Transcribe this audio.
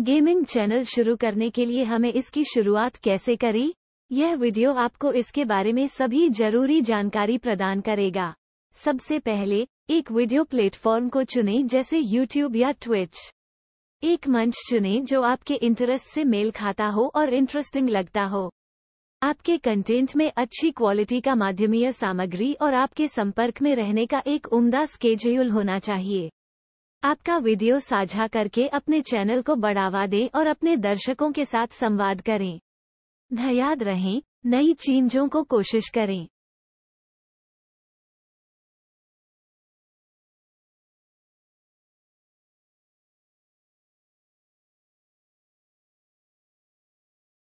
Gaming channel शुरू करने के लिए हमें इसकी शुरुआत कैसे करी यह वीडियो आपको इसके बारे में सभी जरूरी जानकारी प्रदान करेगा सबसे पहले एक वीडियो प्लेटफॉर्म को चुनें जैसे YouTube या Twitch। एक मंच चुनें जो आपके इंटरेस्ट से मेल खाता हो और इंटरेस्टिंग लगता हो आपके कंटेंट में अच्छी क्वालिटी का माध्यमीय सामग्री और आपके संपर्क में रहने का एक उम्दा स्केड्यूल होना चाहिए आपका वीडियो साझा करके अपने चैनल को बढ़ावा दें और अपने दर्शकों के साथ संवाद करें धयाद रहें नई चीजों को कोशिश करें